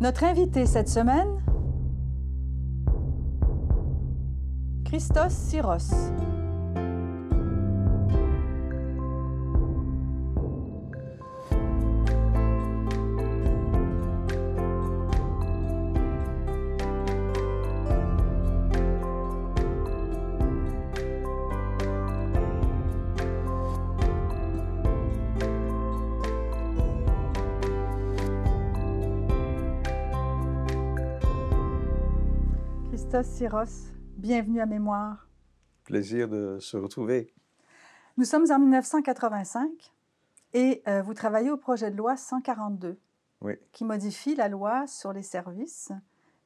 Notre invité cette semaine, Christos Syros. bienvenue à Mémoire. Plaisir de se retrouver. Nous sommes en 1985 et euh, vous travaillez au projet de loi 142 qui modifie la loi sur les services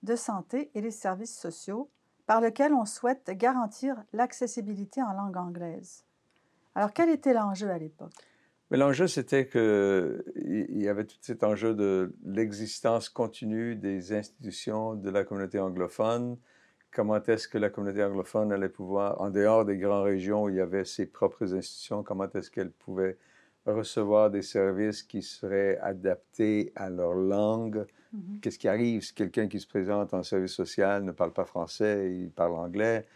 de santé et les services sociaux par lequel on souhaite garantir l'accessibilité en langue anglaise. Alors quel était l'enjeu à l'époque l'enjeu, c'était qu'il y avait tout cet enjeu de l'existence continue des institutions de la communauté anglophone, comment est-ce que la communauté anglophone allait pouvoir, en dehors des grandes régions où il y avait ses propres institutions, comment est-ce qu'elle pouvait recevoir des services qui seraient adaptés à leur langue. Mm-hmm. Qu'est-ce qui arrive si quelqu'un qui se présente en service social ne parle pas français, il parle anglais?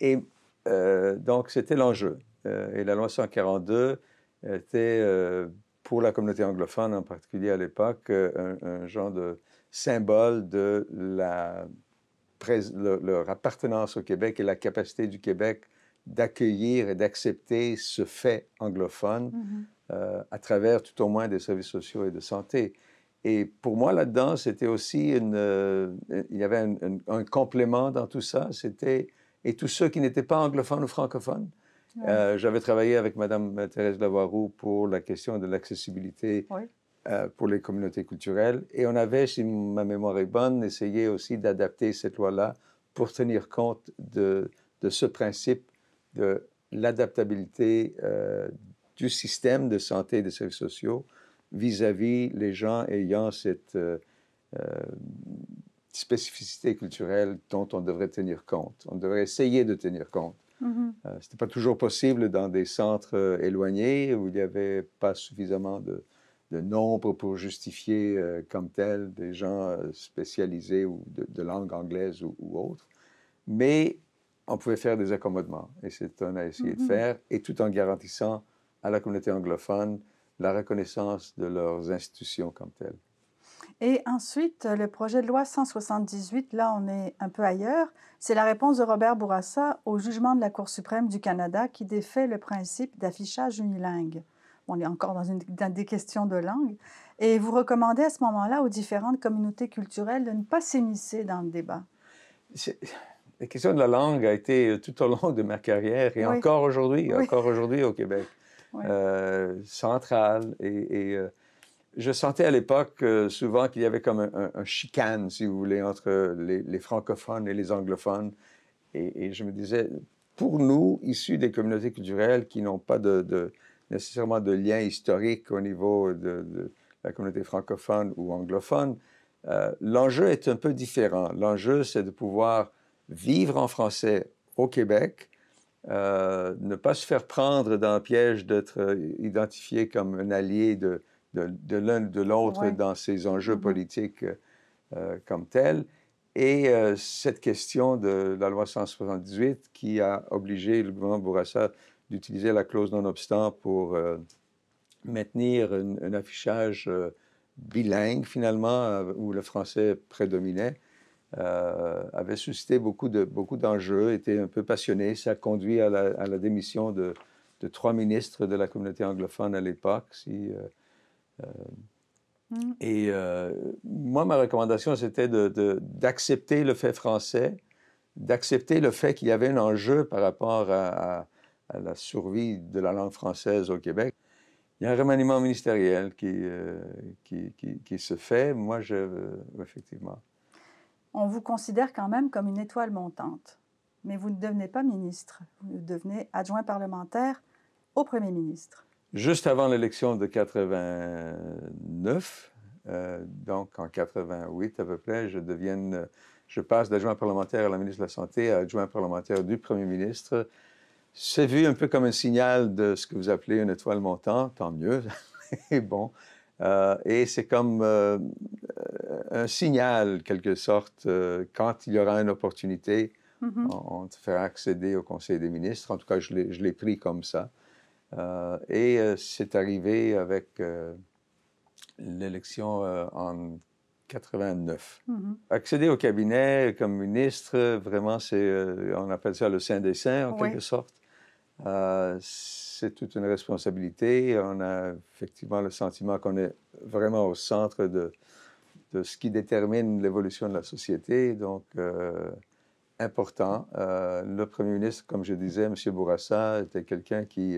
Et euh, donc, c'était l'enjeu. Euh, et la loi 142 était, euh, pour la communauté anglophone en particulier à l'époque, un, genre de symbole de la leur appartenance au Québec et la capacité du Québec d'accueillir et d'accepter ce fait anglophone mm-hmm. euh, à travers tout au moins des services sociaux et de santé. Et pour moi, là-dedans, c'était aussi une, euh, il y avait un, complément dans tout ça. C'était et tous ceux qui n'étaient pas anglophones ou francophones. Euh, j'avais travaillé avec Madame Thérèse Lavaroux pour la question de l'accessibilité euh, pour les communautés culturelles. Et on avait, si ma mémoire est bonne, essayé aussi d'adapter cette loi-là pour tenir compte de, ce principe de l'adaptabilité euh, du système de santé et des services sociaux vis-à-vis les gens ayant cette euh, spécificité culturelle dont on devrait tenir compte. On devrait essayer de tenir compte. Mm-hmm. C'était Ce n'était pas toujours possible dans des centres éloignés où il n'y avait pas suffisamment de, de nombres pour justifier euh, comme tel des gens euh, spécialisés ou de, langue anglaise ou, autre. Mais on pouvait faire des accommodements, et c'est ce qu'on a essayé de mm-hmm. faire, et tout en garantissant à la communauté anglophone la reconnaissance de leurs institutions comme telles. Et ensuite, le projet de loi 178, là on est un peu ailleurs, c'est la réponse de Robert Bourassa au jugement de la Cour suprême du Canada qui défait le principe d'affichage unilingue on est encore dans, une, des questions de langue. Et vous recommandez à ce moment-là aux différentes communautés culturelles de ne pas s'immiscer dans le débat. La question de la langue a été euh, tout au long de ma carrière et encore aujourd'hui, encore aujourd'hui au Québec, euh, centrale. Et, euh, je sentais à l'époque souvent qu'il y avait comme un, chicane, si vous voulez, entre les, francophones et les anglophones. Et, je me disais, pour nous, issus des communautés culturelles qui n'ont pas de nécessairement de liens historiques au niveau de, la communauté francophone ou anglophone, euh, l'enjeu est un peu différent. L'enjeu, c'est de pouvoir vivre en français au Québec, euh, ne pas se faire prendre dans le piège d'être euh, identifié comme un allié de, l'un l'un de l'autre dans ces enjeux mm-hmm. politiques comme tels. Et cette question de la loi 178 qui a obligé le gouvernement Bourassa d'utiliser la clause non-obstant pour euh, maintenir un, affichage euh, bilingue, finalement, euh, où le français prédominait, avait suscité beaucoup, de, beaucoup d'enjeux, était un peu passionné. Ça a conduit à la, démission de, trois ministres de la communauté anglophone à l'époque. Si, mm. Et moi, ma recommandation, c'était d'accepter le fait français d'accepter le fait qu'il y avait un enjeu par rapport à, à la survie de la langue française au Québec. Il y a un remaniement ministériel qui, euh, se fait. Moi, je, euh, effectivement. On vous considère quand même comme une étoile montante, mais vous ne devenez pas ministre. Vous devenez adjoint parlementaire au Premier ministre. Juste avant l'élection de 89, euh, donc en 88 à peu près, je je passe d'adjoint parlementaire à la ministre de la Santé à adjoint parlementaire du Premier ministre c'est vu un peu comme un signal de ce que vous appelez une étoile montante, tant mieux. et bon. Euh, et c'est comme euh, euh, un signal, quelque sorte, quand il y aura une opportunité, mm-hmm. on, te fera accéder au Conseil des ministres. En tout cas, je l'ai pris comme ça. et c'est arrivé avec l'élection en 89. Mm-hmm. Accéder au cabinet comme ministre, vraiment, c'est, on appelle ça le Saint-Dessin, en quelque sorte. Euh, c'est toute une responsabilité. On a effectivement le sentiment qu'on est vraiment au centre de, de ce qui détermine l'évolution de la société. Donc, euh, important. Euh, le premier ministre, comme je disais, M. Bourassa, était quelqu'un qui,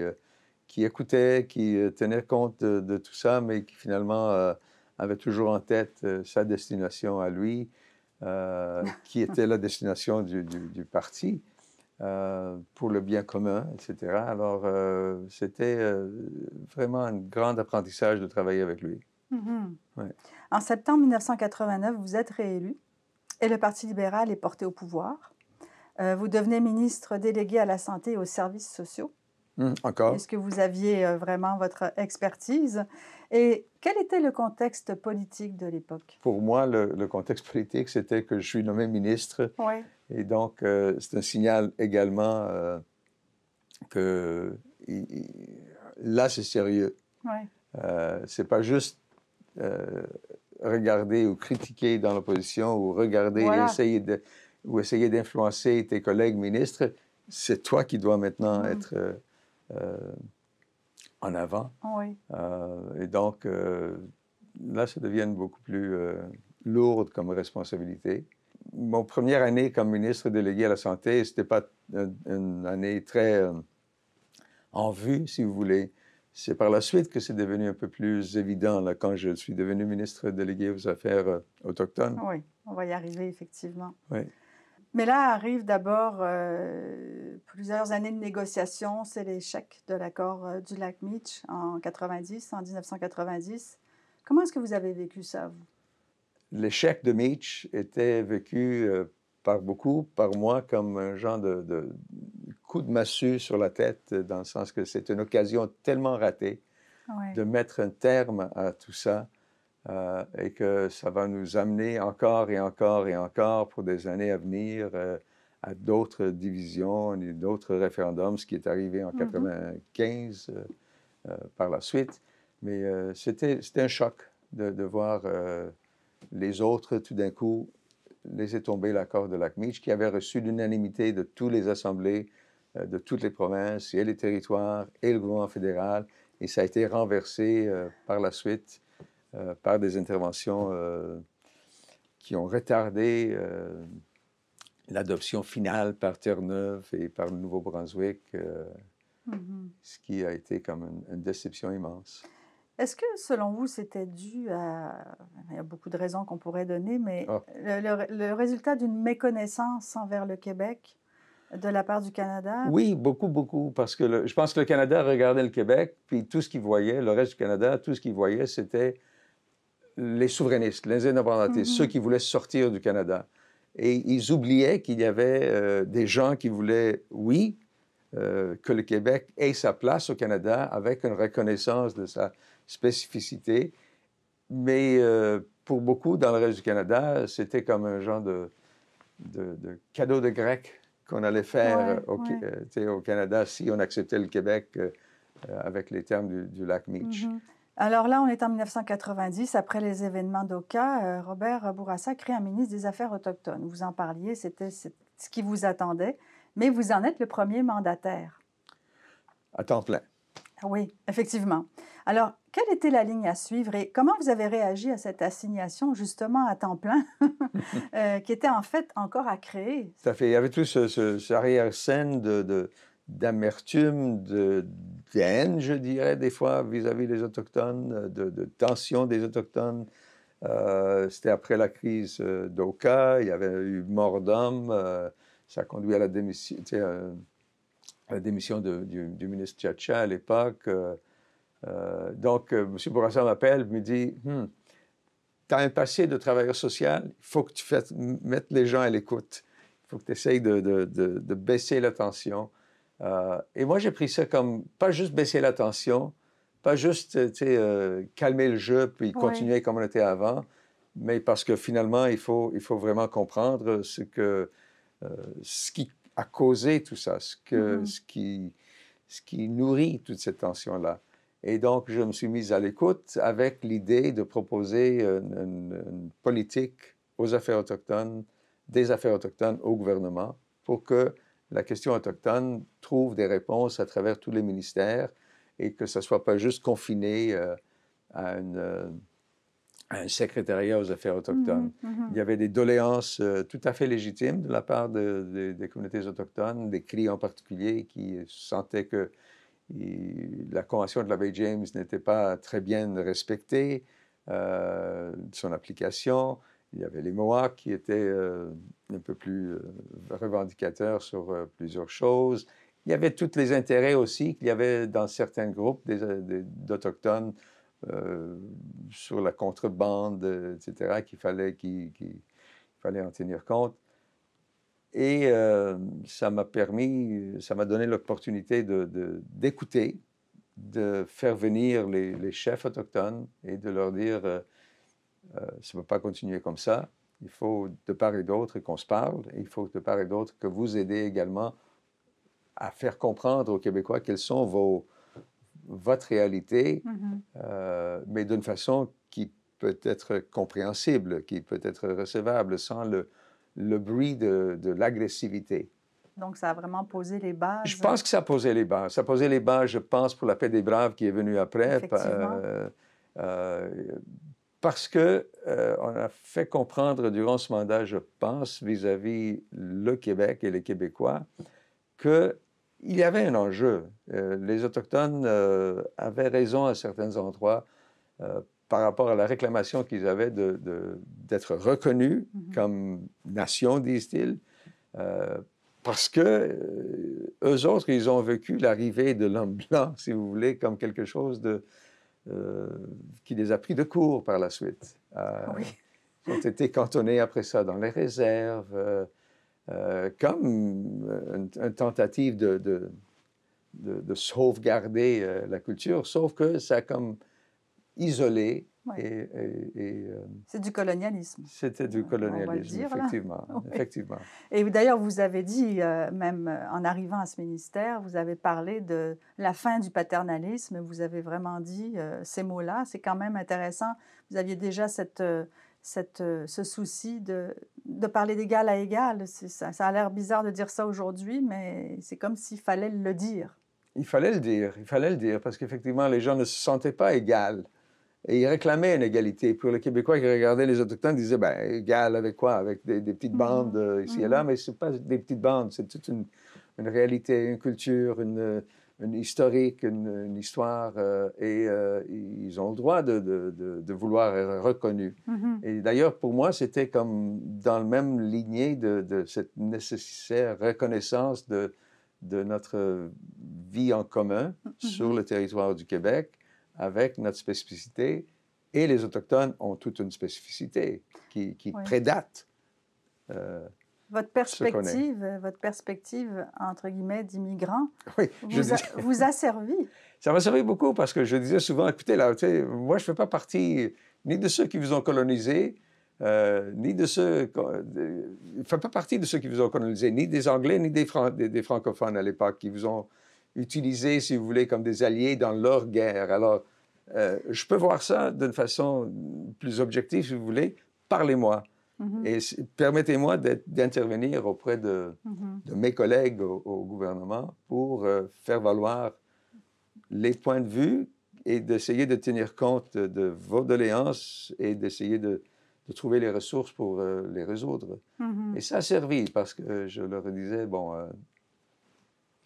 qui écoutait, qui tenait compte de, tout ça, mais qui finalement avait toujours en tête sa destination à lui, qui était la destination du, du parti. Euh, pour le bien commun, etc. Alors, euh, c'était euh, vraiment un grand apprentissage de travailler avec lui. Mm-hmm. En septembre 1989, vous êtes réélu et le Parti libéral est porté au pouvoir. vous devenez ministre délégué à la santé et aux services sociaux. Mm, encore. Est-ce que vous aviez vraiment votre expertise? Et quel était le contexte politique de l'époque? Pour moi, le, contexte politique, c'était que je suis nommé ministre. Ouais et donc, euh, c'est un signal également euh, que là, c'est sérieux. Ouais. n'est euh, c'est pas juste regarder ou critiquer dans l'opposition ou regarder essayer de, ou essayer d'influencer tes collègues ministres. C'est toi qui dois maintenant mm. être en avant. et donc, là, ça devient beaucoup plus lourde comme responsabilité mon première année comme ministre délégué à la Santé, ce n'était pas une, année très euh, en vue, si vous voulez. C'est par la suite que c'est devenu un peu plus évident là, quand je suis devenu ministre délégué aux Affaires euh, autochtones. Oui, on va y arriver, effectivement. Oui. Mais là arrivent d'abord euh, plusieurs années de négociations. C'est l'échec de l'accord du lac mitch en 90, en 1990. Comment est-ce que vous avez vécu ça, vous? l'échec de Mitch était vécu euh, par beaucoup, par moi, comme un genre de, coup de massue sur la tête, euh, dans le sens que c'est une occasion tellement ratée de mettre un terme à tout ça. Euh, et que ça va nous amener encore et encore et encore pour des années à venir à d'autres divisions et d'autres référendums, ce qui est arrivé en 1995 mm-hmm. par la suite. Mais c'était un choc de, de voir les autres, tout d'un coup, laissaient tomber l'accord de l'ACMICH qui avait reçu l'unanimité de toutes les assemblées euh, de toutes les provinces et les territoires et le gouvernement fédéral. Et ça a été renversé euh, par la suite euh, par des interventions qui ont retardé l'adoption finale par Terre-Neuve et par le Nouveau-Brunswick, mm-hmm. ce qui a été comme une déception immense. Est-ce que, selon vous, c'était dû à... Il y a beaucoup de raisons qu'on pourrait donner, mais ah. le, résultat d'une méconnaissance envers le Québec de la part du Canada? Oui, beaucoup, beaucoup, parce que je pense que le Canada regardait le Québec, puis tout ce qu'il voyait, le reste du Canada, tout ce qu'il voyait, c'était les souverainistes, les indépendantistes, mm-hmm. ceux qui voulaient sortir du Canada. Et ils oubliaient qu'il y avait euh, des gens qui voulaient, oui, euh, que le Québec ait sa place au Canada avec une reconnaissance de sa spécificité, Mais euh, pour beaucoup, dans le reste du Canada, c'était comme un genre de, de, cadeau de grec qu'on allait faire au, euh, au, Canada si on acceptait le Québec euh, avec les termes du, lac Meech. Mhm. Alors là, on est en 1990, après les événements d'Oka, Robert Bourassa crée un ministre des Affaires autochtones. Vous en parliez, c'était ce qui vous attendait, mais vous en êtes le premier mandataire. À temps plein. Ah oui, effectivement. Alors, quelle était la ligne à suivre et comment vous avez réagi à cette assignation justement à temps plein euh, qui était en fait encore à créer? Ça fait, il y avait tout ce, ce, arrière-scène de, d'amertume, de, d'haine, je dirais, des fois vis-à-vis des Autochtones, de, tension des Autochtones. Euh, c'était après la crise euh, d'Oka, il y avait eu mort d'homme, ça ça conduit à la démission, la démission de, du, du, ministre Tchatcha à l'époque. Euh, donc, Monsieur M. Bourassa m'appelle, me dit hmm, Tu as un passé de travailleur social, il faut que tu fasses, mettes les gens à l'écoute. Il faut que tu essayes de, baisser la tension. Euh, et moi, j'ai pris ça comme pas juste baisser la tension, pas juste euh, calmer le jeu puis continuer comme on était avant, mais parce que finalement, il faut, il faut vraiment comprendre ce, que, ce qui a causé tout ça, ce, que, mm-hmm. ce, qui, ce qui nourrit toute cette tension-là. Et donc, je me suis mis à l'écoute avec l'idée de proposer une, politique aux affaires autochtones, des affaires autochtones au gouvernement, pour que la question autochtone trouve des réponses à travers tous les ministères et que ce ne soit pas juste confiné euh, euh, à, un secrétariat aux affaires autochtones. Mm-hmm, mm-hmm. Il y avait des doléances euh, tout à fait légitimes de la part des communautés autochtones, des cris en particulier qui sentaient que la Convention de l'abbé James n'était pas très bien respectée, euh, son application. Il y avait les Mohawks qui étaient euh, un peu plus euh, revendicateurs sur plusieurs choses. Il y avait tous les intérêts aussi qu'il y avait dans certains groupes d'Autochtones sur la contrebande, etc., qu'il fallait, qu fallait en tenir compte. Et euh, ça m'a permis, ça m'a donné l'opportunité d'écouter, de, de, faire venir les, chefs autochtones et de leur dire euh, euh, ça ne peut pas continuer comme ça. Il faut de part et d'autre qu'on se parle. il faut de part et d'autre que vous aidez également à faire comprendre aux Québécois quelles sont vos, votre réalité, mm-hmm. mais d'une façon qui peut être compréhensible, qui peut être recevable, sans le, le bruit de, l'agressivité. Donc, ça a vraiment posé les bases. Je pense que ça a posé les bases. Ça a posé les bases, je pense, pour la paix des braves qui est venue après. Euh, euh, parce que euh, on a fait comprendre durant ce mandat, je pense, vis-à-vis le Québec et les Québécois, qu'il y avait un enjeu. les autochtones avaient raison à certains endroits par rapport à la réclamation qu'ils avaient d'être de, reconnus mhm. comme nation, disent-ils, euh, parce que euh, eux autres, ils ont vécu l'arrivée de l'homme blanc, si vous voulez, comme quelque chose de, euh, qui les a pris de court par la suite. Ils ont été cantonnés après ça dans les réserves, comme une, tentative de, de sauvegarder la culture, sauf que ça a comme isolé. Et, euh, c'est du colonialisme. C'était du euh, colonialisme, effectivement, effectivement. Et d'ailleurs, vous avez dit, euh, même en arrivant à ce ministère, vous avez parlé de la fin du paternalisme. Vous avez vraiment dit ces mots-là. C'est quand même intéressant. Vous aviez déjà cette, ce souci de, de parler d'égal à égal. Ça, a l'air bizarre de dire ça aujourd'hui, mais c'est comme s'il fallait le dire. Il fallait le dire, il fallait le dire, parce qu'effectivement, les gens ne se sentaient pas égales. Et ils réclamaient une égalité. Pour les Québécois qui regardaient les Autochtones, ils disaient, ben, égal avec quoi? Avec des, petites mm-hmm. bandes euh, ici et là, mm-hmm. mais ce n'est pas des petites bandes, c'est toute une, réalité, une culture, une, une historique, une, histoire. Euh, et euh, ils ont le droit de, vouloir être reconnus. Mm-hmm. Et d'ailleurs, pour moi, c'était comme dans le même lignée de, cette nécessaire reconnaissance de, de notre vie en commun sur le territoire du Québec avec notre spécificité. Et les Autochtones ont toute une spécificité qui, prédate. Euh, votre perspective, votre perspective, entre guillemets, d'immigrant, vous, a, servi. Ça m'a servi beaucoup parce que je disais souvent, écoutez, là, moi, je ne fais pas partie ni de ceux qui vous ont colonisé, euh, ni de ceux... Euh, je ne fais pas partie de ceux qui vous ont colonisé, ni des Anglais, ni des, des francophones à l'époque qui vous ont utilisés, si vous voulez, comme des alliés dans leur guerre. Alors, euh, je peux voir ça d'une façon plus objective, si vous voulez. Parlez-moi. Mhm. Et permettez-moi d'intervenir auprès mhm. de, mes collègues au, gouvernement pour euh, faire valoir les points de vue et d'essayer de tenir compte de, vos doléances et d'essayer de, trouver les ressources pour euh, les résoudre. Mhm. Et ça a servi parce que, je leur disais, bon,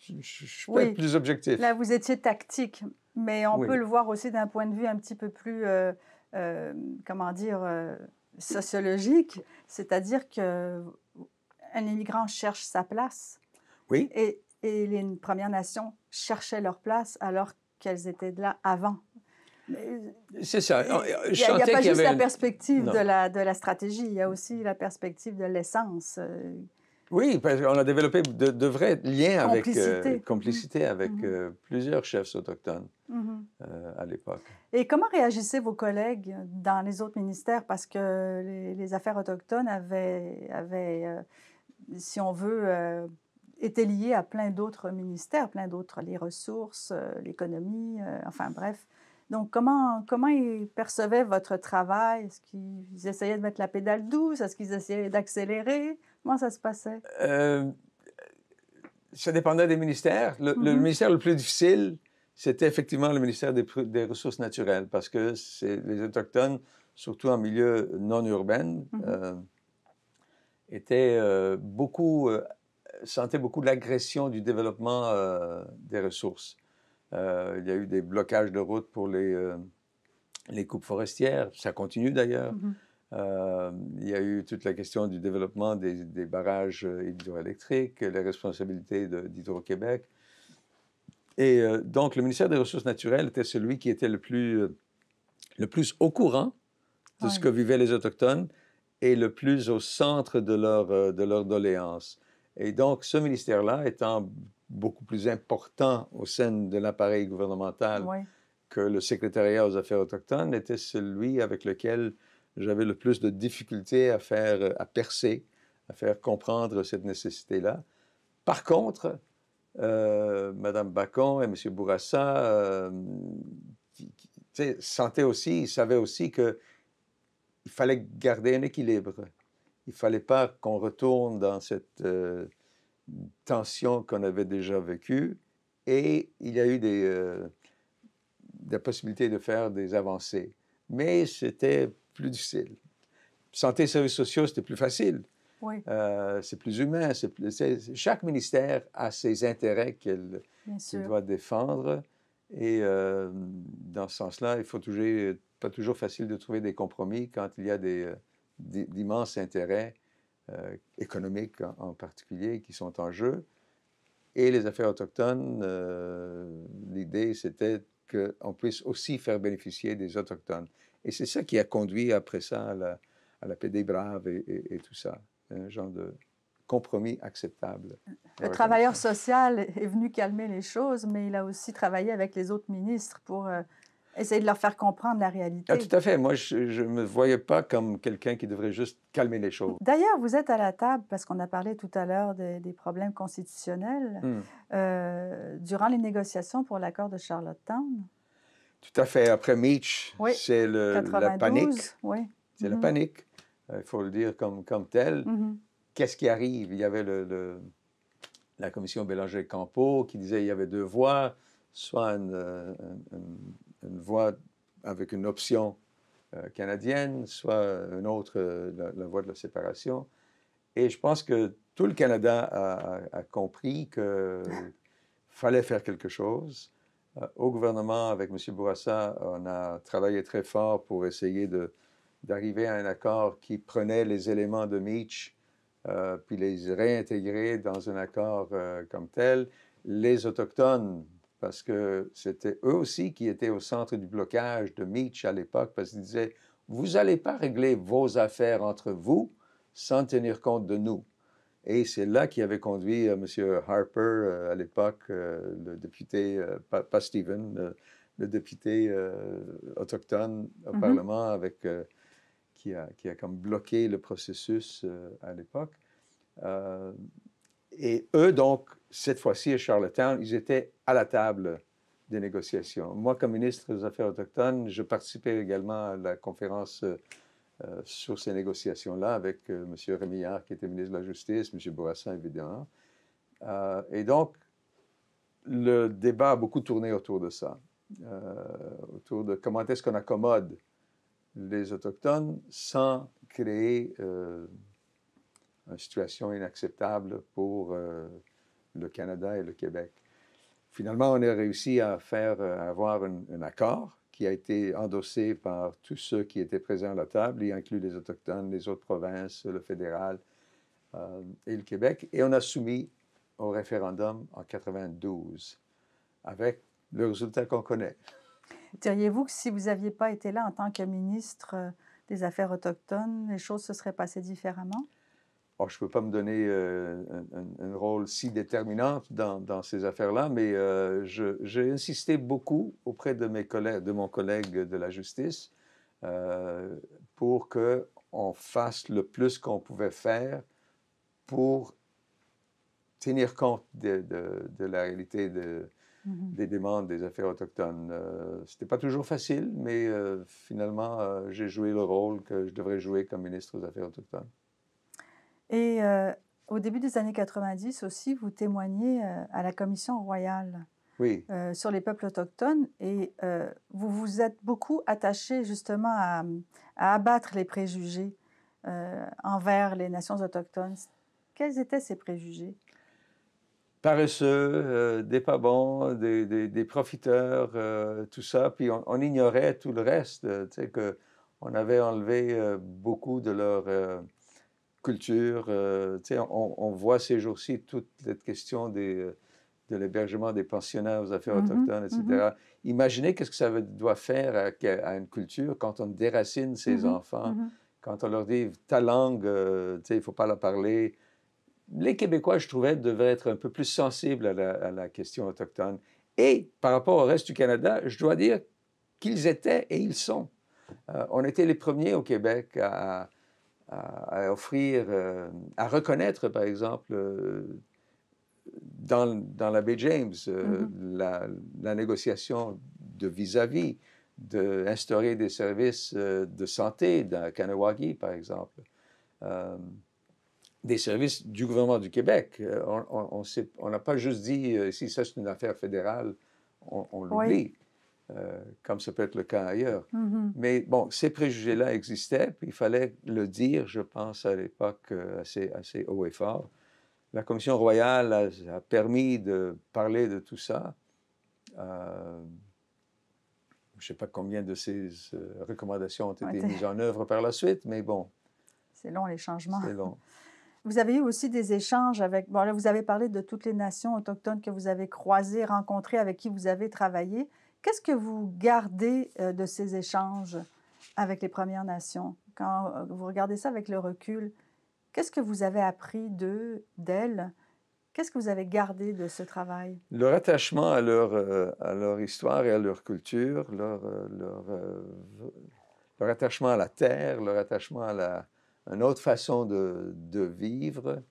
je, je, peux plus objectif. Là, vous étiez tactique, mais on peut le voir aussi d'un point de vue un petit peu plus, euh, euh, comment dire, euh, sociologique, c'est-à-dire que un immigrant cherche sa place. Oui. Et, les Premières Nations cherchaient leur place alors qu'elles étaient là avant. C'est ça. Il n'y a, pas juste la perspective de, la, de la stratégie, il y a aussi la perspective de l'essence. Oui, on a développé de, vrais liens avec euh, complicité mm. avec mm-hmm. euh, plusieurs chefs autochtones mm-hmm. euh, à l'époque. Et comment réagissaient vos collègues dans les autres ministères parce que les, affaires autochtones avaient, si on veut, été liées à plein d'autres ministères, plein d'autres, les ressources, l'économie, enfin bref. Donc, comment, comment ils percevaient votre travail? Est-ce qu'ils essayaient de mettre la pédale douce? Est-ce qu'ils essayaient d'accélérer? Comment ça se passait? Euh, ça dépendait des ministères. Le, mhm. ministère le plus difficile, c'était effectivement le ministère des, Ressources naturelles, parce que c'est les Autochtones, surtout en milieu non urbain, mhm. euh, étaient euh, beaucoup, sentaient beaucoup l'agression du développement des ressources. il y a eu des blocages de routes pour les, les coupes forestières, ça continue d'ailleurs. Mhm. Euh, il y a eu toute la question du développement des, barrages euh, hydroélectriques, les responsabilités d'Hydro-Québec. Et euh, donc, le ministère des Ressources naturelles était celui qui était le plus, le plus au courant de ce que vivaient les Autochtones et le plus au centre de leur, de leur doléance. Et donc, ce ministère-là étant beaucoup plus important au sein de l'appareil gouvernemental que le secrétariat aux affaires autochtones, était celui avec lequel j'avais le plus de difficultés à faire, euh, à percer, à faire comprendre cette nécessité-là. Par contre, euh, Mme Bacon et M. Bourassa euh, sentaient aussi, ils savaient aussi qu'il fallait garder un équilibre. Il ne fallait pas qu'on retourne dans cette euh, tension qu'on avait déjà vécue. Et il y a eu des, des possibilités de faire des avancées. Mais c'était plus difficile. Santé et services sociaux, c'était plus facile. Euh, c'est plus humain. chaque ministère a ses intérêts qu'il doit défendre. Et euh, dans ce sens-là, il faut toujours, pas toujours facile de trouver des compromis quand il y a euh, d'immenses intérêts économiques en, en, particulier qui sont en jeu. Et les affaires autochtones, l'idée c'était qu'on puisse aussi faire bénéficier des autochtones. Et c'est ça qui a conduit après ça à la, à la paix des braves et, tout ça. Un genre de compromis acceptable. Le travailleur social est venu calmer les choses, mais il a aussi travaillé avec les autres ministres pour euh, essayer de leur faire comprendre la réalité. Ah, tout à fait. Moi, je ne me voyais pas comme quelqu'un qui devrait juste calmer les choses. D'ailleurs, vous êtes à la table, parce qu'on a parlé tout à l'heure des, problèmes constitutionnels, hmm. euh, durant les négociations pour l'accord de Charlottetown. Tout à fait. Après Meach, c'est la mhm. panique. C'est la panique, il faut le dire comme, tel. Mhm. Qu'est-ce qui arrive? Il y avait la commission Bélanger-Campo qui disait qu'il y avait deux voies, soit une, euh, voie avec une option euh, canadienne, soit une autre, euh, la, voie de la séparation. Et je pense que tout le Canada a compris qu'il fallait faire quelque chose. Euh, au gouvernement, avec M. Bourassa, on a travaillé très fort pour essayer d'arriver à un accord qui prenait les éléments de Mitch, euh, puis les réintégrer dans un accord euh, comme tel. Les Autochtones, parce que c'était eux aussi qui étaient au centre du blocage de Mitch à l'époque, parce qu'ils disaient, vous n'allez pas régler vos affaires entre vous sans tenir compte de nous. Et c'est là qui avait conduit euh, M. Harper, euh, à l'époque, euh, le député, pas, Stephen, le, député autochtone au mm-hmm. Parlement, avec, qui, a, qui a comme bloqué le processus à l'époque. Et eux, donc, cette fois-ci à Charlottetown, ils étaient à la table des négociations. Moi, comme ministre des Affaires autochtones, je participais également à la conférence euh, sur ces négociations-là avec euh, M. Rémillard, qui était ministre de la Justice, M. Bourassa, évidemment. Euh, et donc, le débat a beaucoup tourné autour de ça, autour de comment est-ce qu'on accommode les Autochtones sans créer une situation inacceptable pour le Canada et le Québec. Finalement, on a réussi à, faire, avoir un accord qui a été endossé par tous ceux qui étaient présents à la table, y inclut les Autochtones, les autres provinces, le fédéral euh, et le Québec. Et on a soumis au référendum en 92 avec le résultat qu'on connaît. Diriez-vous que si vous n'aviez pas été là en tant que ministre euh, des Affaires autochtones, les choses se seraient passées différemment? Alors, oh, je ne peux pas me donner euh, un, rôle si déterminant dans, ces affaires-là, mais euh, j'ai insisté beaucoup auprès de, mes collègues, de mon collègue de la justice euh, pour qu'on fasse le plus qu'on pouvait faire pour tenir compte de, la réalité de, mm-hmm. des demandes des affaires autochtones. Ce n'était pas toujours facile, mais finalement, j'ai joué le rôle que je devrais jouer comme ministre des Affaires autochtones. Et euh, au début des années 90 aussi, vous témoignez euh, à la Commission royale oui. Euh, sur les peuples autochtones et vous vous êtes beaucoup attaché justement à, abattre les préjugés envers les nations autochtones. Quels étaient ces préjugés Paresseux, des pas bons, des, des, profiteurs, tout ça. Puis on, ignorait tout le reste, tu sais, qu'on avait enlevé beaucoup de leur culture. Euh, on, voit ces jours-ci toute cette question des, euh, de l'hébergement des pensionnats aux affaires mmh autochtones, etc. Mmh Imaginez qu'est-ce que ça doit faire à, une culture quand on déracine mmh ses enfants, quand on leur dit ta langue, euh, il ne faut pas la parler. Les Québécois, je trouvais, devraient être un peu plus sensibles à la, question autochtone. Et par rapport au reste du Canada, je dois dire qu'ils étaient et ils sont. on était les premiers au Québec à, à, offrir, euh, à reconnaître, par exemple, euh, dans, dans, euh, mm-hmm. la baie James, la, négociation de vis-à-vis, d'instaurer des services de santé dans Kanawagi, par exemple, des services du gouvernement du Québec. On n'a on, pas juste dit, si ça c'est une affaire fédérale, on, on l'oublie. Euh, comme ça peut être le cas ailleurs. Mm-hmm. Mais bon, ces préjugés-là existaient, puis il fallait le dire, je pense, à l'époque euh, assez, assez haut et fort. La Commission royale a, permis de parler de tout ça. Euh, je ne sais pas combien de ces recommandations ont été mises en œuvre par la suite, mais bon. C'est long, les changements. C'est long. Vous avez eu aussi des échanges avec. Bon, là, vous avez parlé de toutes les nations autochtones que vous avez croisées, rencontrées, avec qui vous avez travaillé. Qu'est-ce que vous gardez euh, de ces échanges avec les Premières Nations quand euh, vous regardez ça avec le recul? Qu'est-ce que vous avez appris d'eux, d'elles? Qu'est-ce que vous avez gardé de ce travail? Leur attachement à leur, euh, à leur histoire et à leur culture, leur, leur, attachement à la terre, leur attachement à, la, une autre façon de, de vivre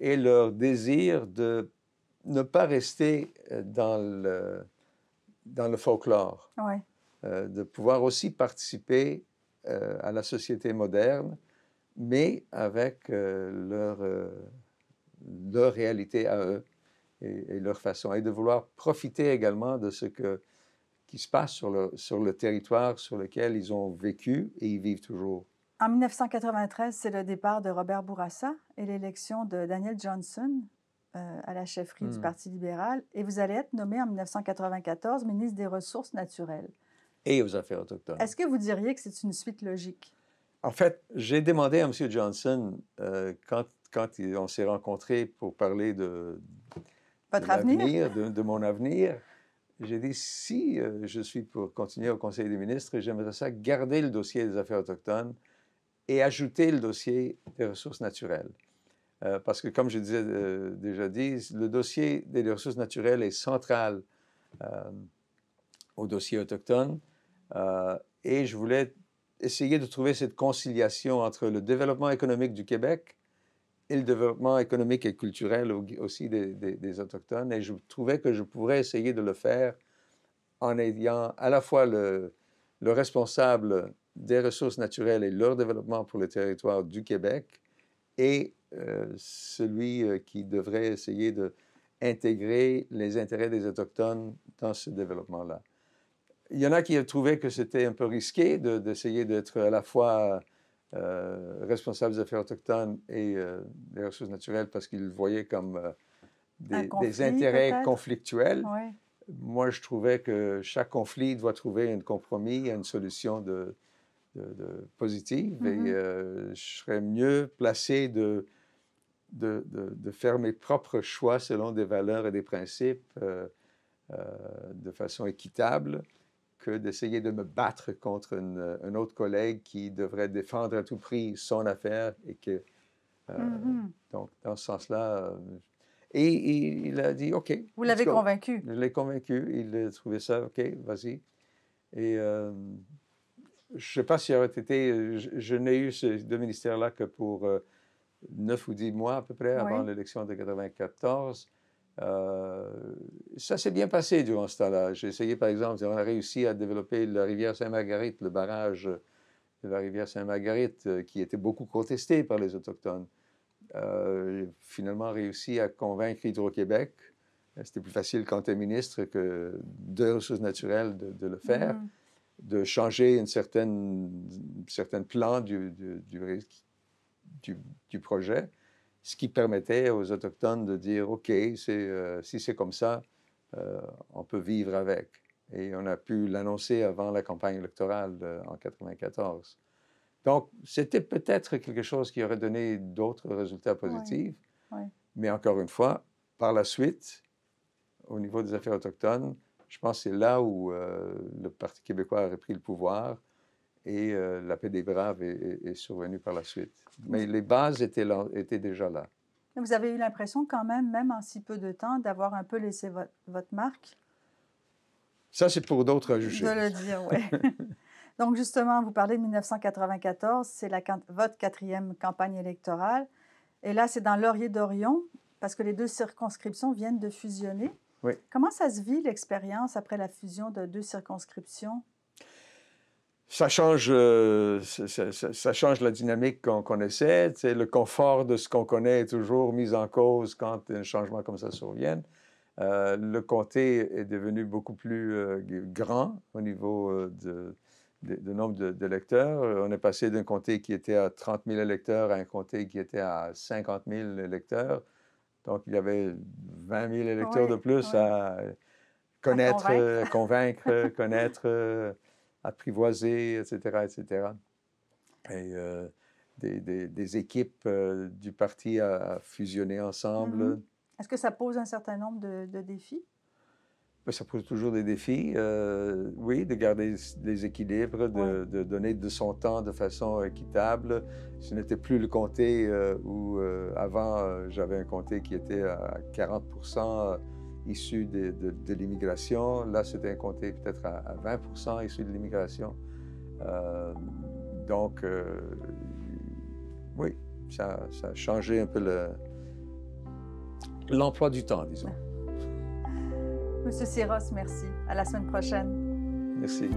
et leur désir de ne pas rester dans le, dans le folklore, euh, de pouvoir aussi participer euh, à la société moderne, mais avec euh, leur, leur, réalité à eux et, leur façon, et de vouloir profiter également de ce que, qui se passe sur le, sur le territoire sur lequel ils ont vécu et ils vivent toujours. En 1993, c'est le départ de Robert Bourassa et l'élection de Daniel Johnson à la chefferie du hmm. Parti libéral et vous allez être nommé en 1994 ministre des Ressources naturelles. Et aux Affaires autochtones. Est-ce que vous diriez que c'est une suite logique? En fait, j'ai demandé à M. Johnson, euh, quand, quand on s'est rencontrés pour parler de, Votre avenir, de, de, mon avenir, j'ai dit si euh, je suis pour continuer au Conseil des ministres, j'aimerais ça garder le dossier des Affaires autochtones et ajouter le dossier des ressources naturelles. Euh, parce que, comme je disais euh, déjà dit, le dossier des ressources naturelles est central euh, au dossier autochtone. et je voulais essayer de trouver cette conciliation entre le développement économique du Québec et le développement économique et culturel aussi des, Autochtones. Et je trouvais que je pourrais essayer de le faire en ayant à la fois le, le responsable des ressources naturelles et leur développement pour le territoire du Québec et euh, celui euh, qui devrait essayer d'intégrer les intérêts des Autochtones dans ce développement-là. Il y en a qui trouvaient que c'était un peu risqué d'essayer d'être à la fois euh, responsable des affaires autochtones et des ressources naturelles parce qu'ils le voyaient comme des, intérêts conflictuels. Moi, je trouvais que chaque conflit doit trouver un compromis, une solution de, positive. Et mm-hmm. je serais mieux placé de de, de, faire mes propres choix selon des valeurs et des principes euh, euh, de façon équitable que d'essayer de me battre contre un autre collègue qui devrait défendre à tout prix son affaire et que... Euh, mm-hmm. Donc, dans ce sens-là... et, il a dit, OK. Vous l'avez convaincu. Je l'ai convaincu. Il a trouvé ça, OK, vas-y. Et je ne sais pas si aurait été... Je, n'ai eu ce deux ministère-là que pour neuf ou dix mois à peu près avant l'élection de 1994. Euh, ça s'est bien passé durant ce temps-là. J'ai essayé, par exemple, on a réussi à développer la rivière Saint-Marguerite, le barrage de la rivière Saint-Marguerite, euh, qui était beaucoup contesté par les Autochtones. Euh, j'ai finalement réussi à convaincre Hydro-Québec. C'était plus facile quand tu es ministre que de ressources naturelles de, le faire, mm-hmm. de changer une certaine, plan du, risque du, projet, ce qui permettait aux Autochtones de dire, OK, euh, si c'est comme ça, euh, on peut vivre avec. Et on a pu l'annoncer avant la campagne électorale en 1994. Donc, c'était peut-être quelque chose qui aurait donné d'autres résultats positifs. Mais encore une fois, par la suite, au niveau des affaires autochtones, je pense que c'est là où euh, le Parti québécois a repris le pouvoir et euh, la paix des braves est, survenue par la suite. Mais les bases étaient, déjà là. vous avez eu l'impression quand même, même en si peu de temps, d'avoir un peu laissé votre marque Ça, c'est pour d'autres à juger. le dire, oui. Donc justement, vous parlez de 1994, c'est votre quatrième campagne électorale. Et là, c'est dans Laurier-Dorion, parce que les deux circonscriptions viennent de fusionner. Oui. Comment ça se vit l'expérience après la fusion de deux circonscriptions ça change, euh, ça, change la dynamique qu'on connaissait. le confort de ce qu'on connaît est toujours mis en cause quand un changement comme ça survient. Euh, le comté est devenu beaucoup plus euh, grand au niveau de, nombre d'électeurs. On est passé d'un comté qui était à 30 000 électeurs à un comté qui était à 50 000 électeurs. Donc, il y avait 20 000 électeurs de plus à connaître, à convaincre, convaincre connaître. Apprivoiser, etc., etc. Et euh, des, des, équipes euh, du parti à, fusionner ensemble. Mm-hmm. Est-ce que ça pose un certain nombre de, défis? Ben, ça pose toujours des défis, euh, oui, de garder les équilibres, de, donner de son temps de façon équitable. Ce n'était plus le comté où avant j'avais un comté qui était à 40 issus de, l'immigration. Là, c'était un comté peut-être à, 20 issus de l'immigration. Euh, donc, euh, oui, ça, a changé un peu l'emploi du temps, disons. Monsieur Siros, merci. À la semaine prochaine. Merci.